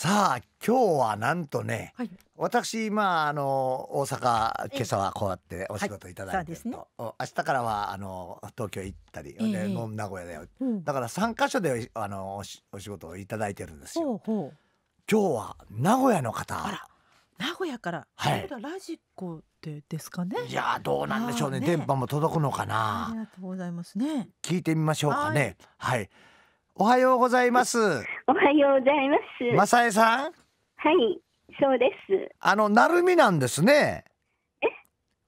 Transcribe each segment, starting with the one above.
さあ今日はなんとね、はい、私まああの大阪今朝はこうやってお仕事いただいて、はいね、明日からはあの東京行ったり、えー、名古屋で、うん、だから3か所であのお仕事をいただいてるんですよ。ほう今日は名古屋の方名古屋から、はい、ラジコでですかねいやどうなんでしょうね、ね、電波も届くのかなありがとうございますね聞いてみましょうかねはい。はいおはようございます。おはようございます。まさえさん。はい、そうです。あの、なるみなんですね。え。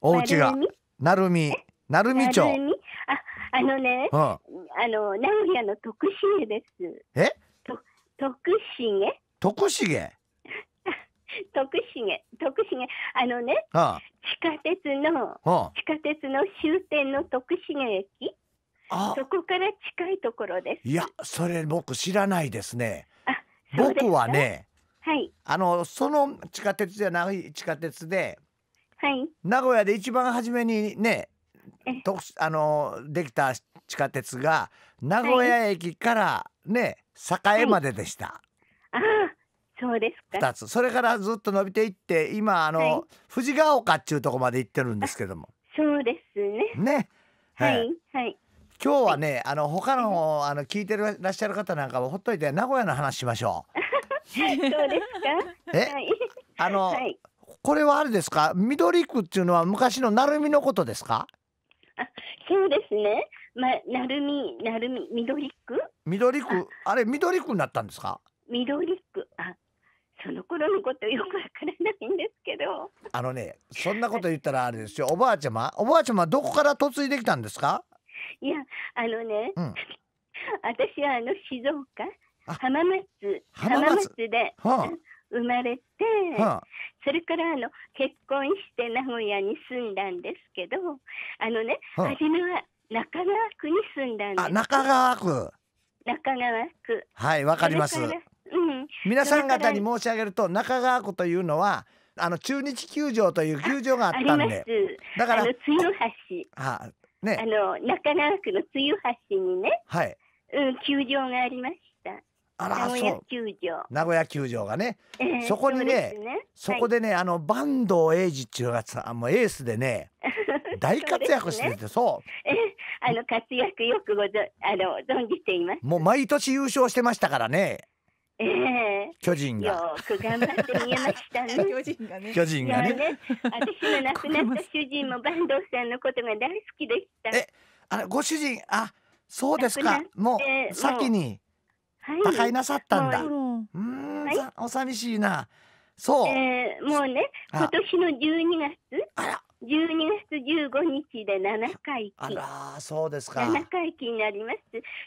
お家が。なるみ。なるみ町。あ、あのね。うん、あの、名古屋の徳重です。え。と、徳重。徳重。徳重、徳重、あのね、ああ地下鉄の、あ地下鉄の終点の徳重駅。あそこから近いところです。いや、それ僕知らないですね。あそうです僕はね、はい。あのその地下鉄じゃない地下鉄ではい。名古屋で一番初めにねえ、とあのできた地下鉄が名古屋駅からね、栄まででした。ああ、そうですか。二つ。それからずっと伸びていって、今あの、はい富士ヶ丘っていうところまで行ってるんですけども、そうですね。ね。ははい。はい。今日はね、あの他のあの聞いてるらっしゃる方なんかもほっといて名古屋の話しましょう。そうですか。え、あの、はい、これはあれですか。緑区っていうのは昔の鳴海のことですか。あ、そうですね。まあ、鳴海、鳴海、緑区。緑区、あれ、緑区になったんですか。緑区、あ。その頃のことよくわからないんですけど。あのね、そんなこと言ったらあれですよ。おばあちゃま、おばあちゃまどこから嫁いできたんですか。いや、あのね、うん、私はあの静岡、浜松、浜松で、はあ、生まれて、はあ、それからあの結婚して名古屋に住んだんですけど、あのね、はあ、初めは中川区に住んだんです。あ中川区。中川区。はい、わかります。うん、皆さん方に申し上げると中川区というのはあの中日球場という球場があったんでだからあの強橋あね、あの中川区の露橋にね、はい、うん、球場がありました。あら名古屋球場名古屋球場がね、えー、そこにね、ね、そこでね、はい、あの坂東英二っていうのがさもうエースでね 大活躍しててそう,、ね、えー、あの活躍よくごぞあの存じていますもう毎年優勝してましたからねええ巨人が。よく頑張って逃げましたね。巨人がね。巨人がね。ね私の亡くなった主人も坂東さんのことが大好きでした。え、あれご主人、あ、そうですか。もう先に他界なさったんだ。はい、うん、はい、お寂しいな。そう。えー、もうね、今年の12月。あら。12月15日で7回忌。あら、そうですか。7回忌になります。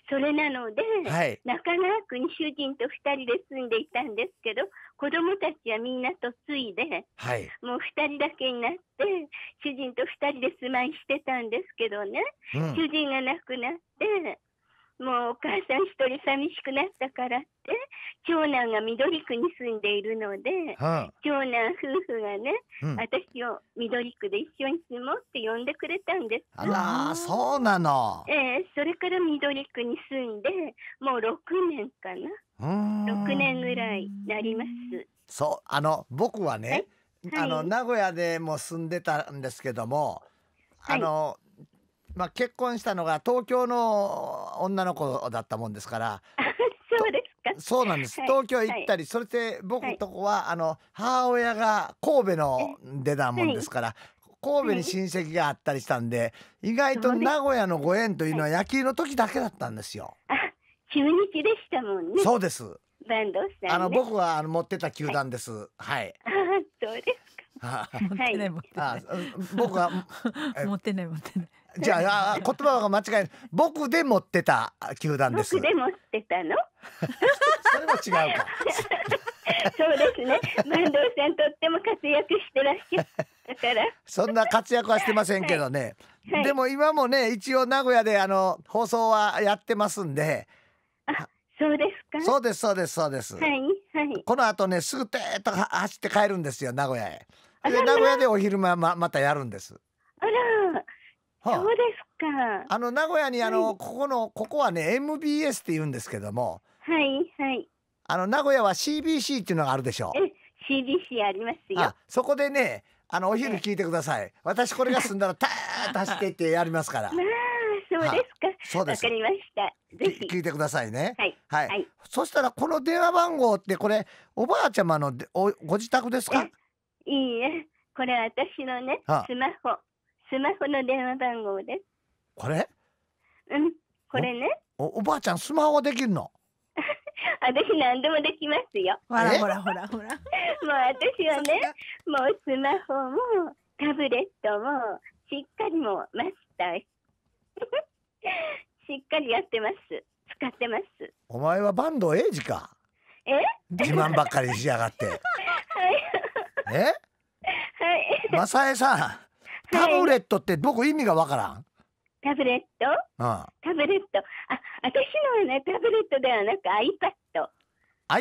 それなので、はい、中川区に主人と2人で住んでいたんですけど、子供たちはみんなとついで、はい、もう2人だけになって、主人と2人で住まいしてたんですけどね、うん、主人が亡くなって、もうお母さん一人寂しくなったからって、長男が緑区に住んでいるので、はあ、長男夫婦がね、うん、私を緑区で一緒に住もうって呼んでくれたんです。あら、そうなの。ええー、それから緑区に住んで、もう6年かな。6年ぐらいなります。そう、あの、僕はね、はい、あの、名古屋でも住んでたんですけども、はい、あの、まあ、結婚したのが東京の女の子だったもんですからそうなんです。東京行ったり、それで僕のとこは、あの母親が神戸の出たもんですから。神戸に親戚があったりしたんで、意外と名古屋のご縁というのは野球の時だけだったんですよ。あ、中日でしたもんね。そうです。バンドさん、ね、あの僕はあの持ってた球団です。はい。あ、そうですか。ない。持ってない。僕は持ってない持ってない。じゃあ言葉が間違え僕で持ってた球団です。僕で持ってたの？それも違うか。そうですね。万藤さんとっても活躍してらっしゃだから。そんな活躍はしてませんけどね。はいはい、でも今もね一応名古屋であの放送はやってますんで。あ、そうですか。そうですそうですそうです。はいはい。この後ねすぐてーっと走って帰るんですよ名古屋へ。で名古屋でお昼間ままたやるんです。あら。はあ、そうですか。あの名古屋にあの、はい、ここのここはね MBS って言うんですけども。はいはい。あの名古屋は CBC っていうのがあるでしょう。CBC ありますよ。そこでねあのお昼聞いてください。私これが済んだらたー っとてってやりますから。まあそうですか。そうです。わかりました。ぜひ聞いてくださいね。はい、はい、そしたらこの電話番号ってこれおばあちゃまのおご自宅ですか。いいえ、これ私のねスマホ。スマホの電話番号です。これうん、これね。おおばあちゃんスマホはできるの 私何でもできますよ。ほらほらほらほら。もう私はね、もうスマホもタブレットもしっかりもマスター しっかりやってます。使ってます。お前は坂東英二かえ自慢ばっかりしやがってはい。えはい。マサエさタブレットって僕意味がわからんタブレット、うん、タブレットあ私のはねタブレットではなく iPad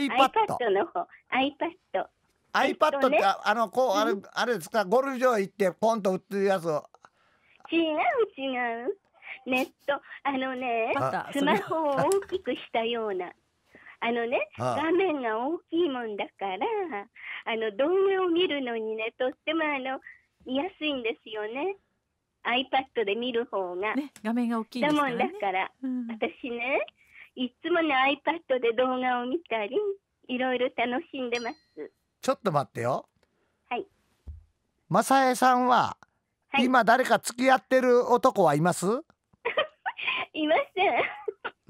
iPad の方 iPad iPad って、あのこうあれ,、あれですかゴルフ場行ってポンと打ってるやつを違う違うネットあのねスマホを大きくしたようなあのね画面が大きいもんだからあの動画を見るのにねとってもあの見やすいんですよね iPad で見る方が、ね、画面が大きい、ね、だもんだから、うん、私ねいつもね iPad で動画を見たりいろいろ楽しんでますちょっと待ってよはい正恵さんは、はい、今誰か付き合ってる男はいます いませ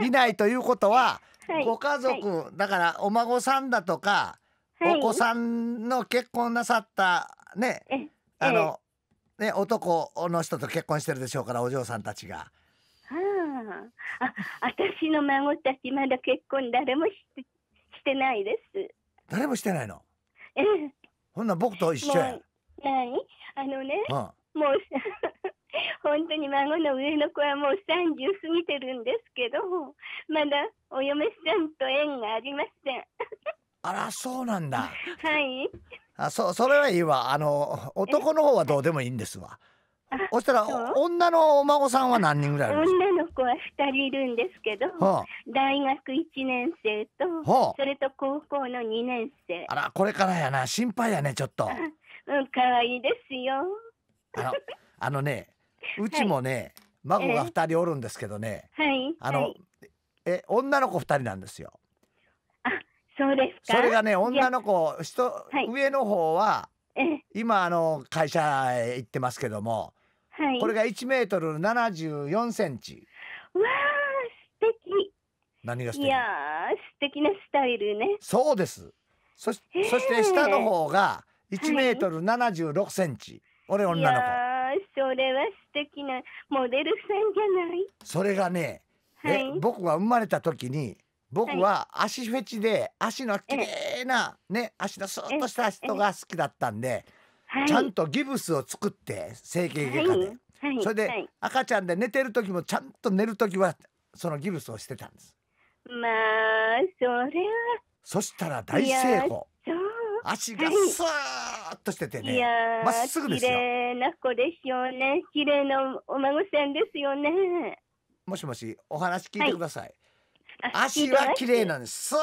んいないということは、はい、ご家族、はい、だからお孫さんだとか、はい、お子さんの結婚なさったね、あの、ね、男の人と結婚してるでしょうからお嬢さんたちが。ああ私の孫たちまだ結婚誰もしてしてないです誰もしてないのええほんな僕と一緒や何あのね、うん、もう 本当に孫の上の子はもう三十過ぎてるんですけどまだお嫁さんと縁がありませんあらそうなんだ はいあそそれはいいわあの男の方はどうでもいいんですわそしたら女のお孫さんは何人ぐらい女の子は2人いるんですけど、はあ、大学1年生と、はあ、それと高校の2年生あらこれからやな心配やねちょっとうん可愛いですよあの あのねうちもね、はい、孫が2人おるんですけどね、はい、あの、はい、え女の子2人なんですよそうですかそれがね女の子人、はい、上の方は今あの会社へ行ってますけども、はい、これが一メートル七十四センチわあ、素敵何が素敵いや素敵なスタイルねそうですそしそして下の方が一メートル七十六センチ、俺女の子それは素敵なモデルさんじゃないそれがね、はい、僕が生まれた時に僕は足フェチで足の綺麗なね足のスーッとした人が好きだったんでちゃんとギブスを作って整形外科でそれで赤ちゃんで寝てる時もちゃんと寝る時はそのギブスをしてたんですまあそれはそしたら大成功足がスーッとしててねまっすぐですよ綺麗な子ですよね綺麗なお孫さんですよねもしもしお話聞いてください足は綺麗なんですスー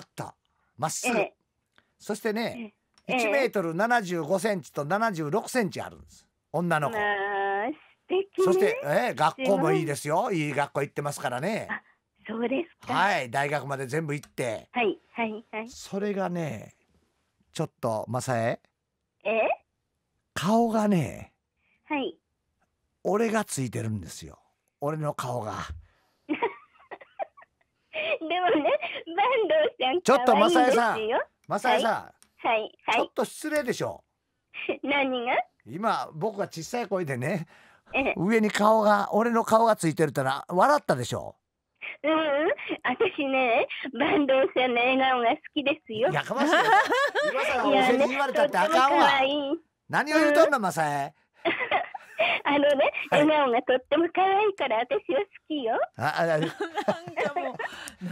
ッとまっすぐ、ええ、そしてね、え、1メートル7 5ンチと7 6ンチあるんです女の子、そして、え学校もいいですよいい学校行ってますからねそうですかはい大学まで全部行ってはいはいはいそれがねちょっとマサエえ顔がねはい俺がついてるんですよ俺の顔が。でもね、坂東ちゃんちょっとマサヤさん、マサヤさん、はい、はいはいちょっと失礼でしょう。何が？今僕が小さい声でね、上に顔が俺の顔がついてるったら笑ったでしょう。うん、私ね、坂東さんの笑顔が好きですよ。やかましい。今さらお世辞言われたってあかんわ。何を言うとんの、マサエ。あのね、はい、笑顔がとっても可愛いから私は好きよ。ああなんかも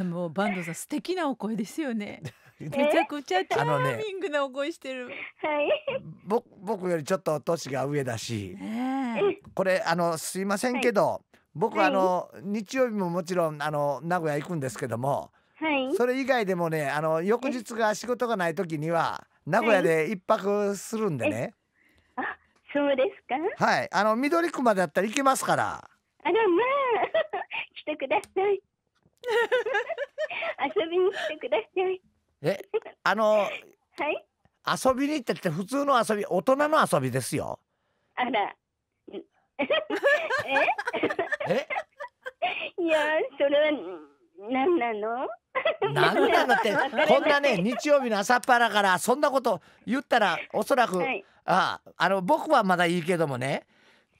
う、もうバンドさん素敵なお声ですよね。めちゃくちゃチャーミングなお声してる。ね、はい。僕僕よりちょっと年が上だし、ね、これあのすいませんけど、はい、僕あの、はい、日曜日ももちろんあの名古屋行くんですけども、はい、それ以外でもねあの翌日が仕事がない時には名古屋で一泊するんでね。そうですか。はい、あの緑区までだったら行けますから。あらまあ、来てください。遊びに来てください。え、あの。はい。遊びに行ってって普通の遊び、大人の遊びですよ。あら。え。え。いや、それは。なんなのななのって こんなね日曜日の朝っぱらからそんなこと言ったらおそらく、はい、ああの僕はまだいいけどもね、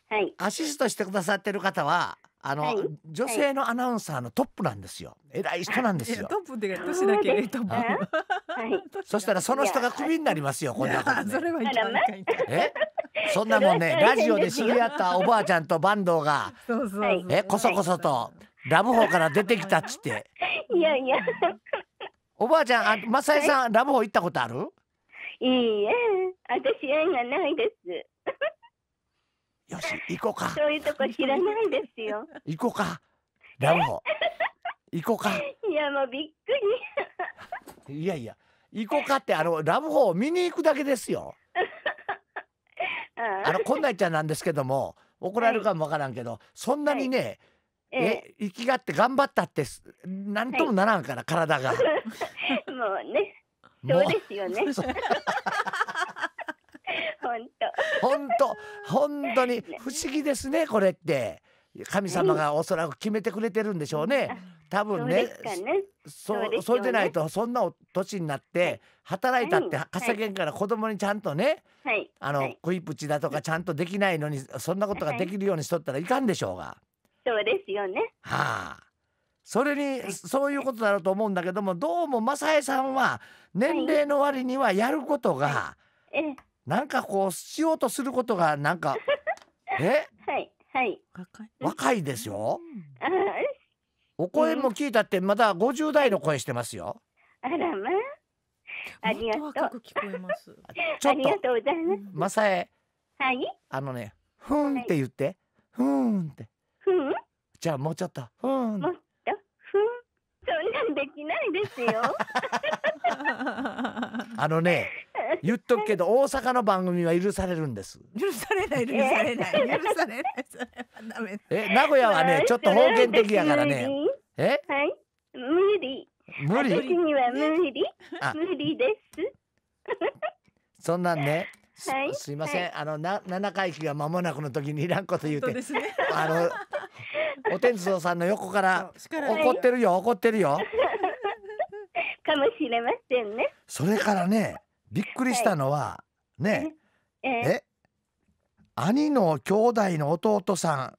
はい、アシストしてくださってる方はあの、はい、女性のアナウンサーのトップなんですよ。偉い人なんですよ。トップって年だけトップ。はい。そしたらその人がクビになりますよ。こんなこと、ね、それはいかんいえ、そんなもんね、ラジオで知り合ったおばあちゃんと坂東が、そうそうそうえ、こそこそとラブホから出てきたっつっていやいやおばあちゃんあマサイさん、ラブホ行ったことあるいいえ私縁がないですよし行こうかそういうとこ知らないですよ行こうかラブホ行こうかいやもうびっくりいやいや行こうかってあのラブホを見に行くだけですよ あのこんないちゃんなんですけども怒られるかもわからんけど、はい、そんなにね、はいえ生きがって頑張ったって何ともならんから、はい、体が もうねそうですよね 本当本当本に不思議ですねこれって神様がおそらく決めてくれてるんでしょうね、多分ねそう、ねそれでないとそんな年になって働いたって稼げんから子供にちゃんとね、はい、あの、はい、食いプチだとかちゃんとできないのにそんなことができるようにしとったらいかんでしょうが。そうですよね。はあ。それにそういうことだろうと思うんだけどもどうも正恵さんは年齢の割にはやることが、ええ、なんかこうしようとすることがなんか えはいはい若いですよ、お声も聞いたってまだ50代の声してますよ、あらまありがとうます。ありがとうございます正恵はいあのねふんって言って、はい、ふんってふんじゃあもうちょっとふんもうふんそんなんできないですよ あのね言っとくけど大阪の番組は許されるんです許されない許されない許されないえ名古屋はねちょっと方言的やからねえはい無理無理私には無理無理ですそんなんねはい、すいません、はい、あのな七回忌が間もなくの時にいらんこと言うて、ね、あのお天道さんの横から怒ってるよ怒ってるよ。かもしれませんね。それからねびっくりしたのは、ねええ兄の兄弟の弟さんは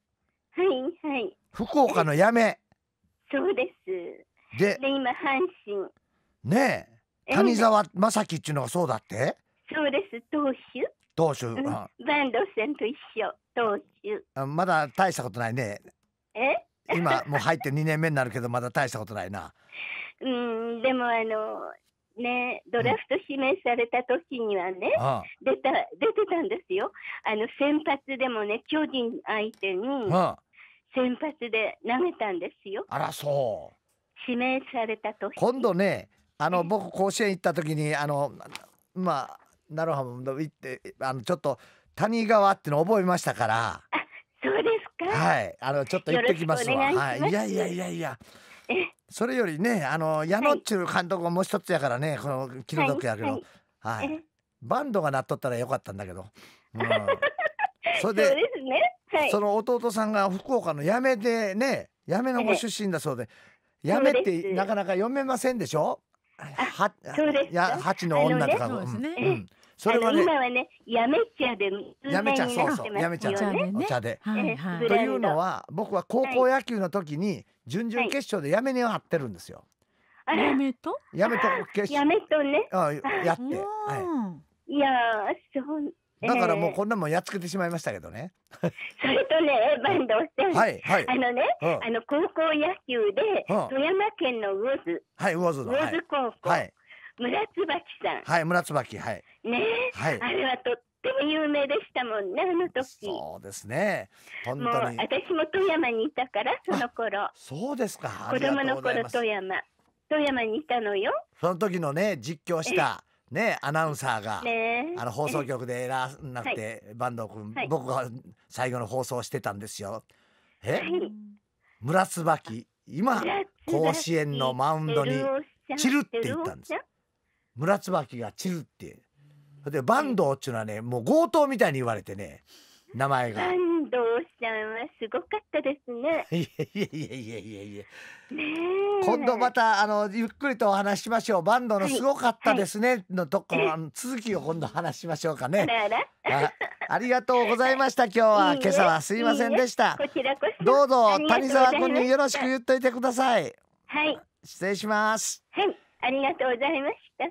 いはい福岡のやめそうですで今阪神ねえ谷沢正樹っていうのがそうだってそうです、当主。当主。うん、坂東さんと一緒、投手。あまだ大したことないね。え 今もう入って2年目になるけどまだ大したことないな。うんでもあのねドラフト指名された時にはね、あ出た出てたんですよ。あの先発でもね巨人相手に先発で投げたんですよ。あらそう。指名された時。今度ねあの僕甲子園行った時にあのまあなるほど行ってあのちょっと谷川っての覚えましたから。そうですか。はい、あのちょっと行ってきますわ。いすはい、いやいやいやいや。それよりね、あの矢野っちゅう監督もう一つやからね、この気の毒やけど、はい、はいはい、バンドがなっとったらよかったんだけど。うん、それで、ねはい、その弟さんが福岡の八女でね、八女のご出身だそうで、八女ってなかなか読めませんでしょ。はそうですいや八の女とかの、のねうん、それはね今はねやめ茶でやめちゃそうそうやめ茶、ね、お茶で、はいはい、というのは僕は高校野球の時に準々決勝でやめにを張ってるんですよ、はい、やめとやめと決勝やめとねあやってはいいやそうだからもうこんなもんやっつけてしまいましたけどね。それとね、バ坂東さて、はいはい。あのね、うん、あの高校野球で、うん、富山県の魚津。はい、魚津の。魚津高校。はい。村椿さん。はい、村椿、はい。ね、はい、あれはとっても有名でしたもんね、あの時。そうですね。本当もう私も富山にいたから、その頃。そうですか。子供の頃富山。富山にいたのよ。その時のね、実況した。ねアナウンサーが、あの放送局で偉なくて、坂東君、僕が最後の放送してたんですよ。え、はい、村椿今甲子園のマウンドに散るって言ったんです。村椿が散るって。で坂東っていうのはねもう強盗みたいに言われてね名前が。遠藤さんはすごかったですね。いやいやいやいやいやい今度またあのゆっくりとお話しましょう。バンドのすごかったですね、のとこの続きを今度話しましょうかね。あありがとうございました。今日は 今朝はすいませんでした。こちらこそ。どうぞ谷沢君によろしく言っといてください。はい。失礼します。はい、ありがとうございました。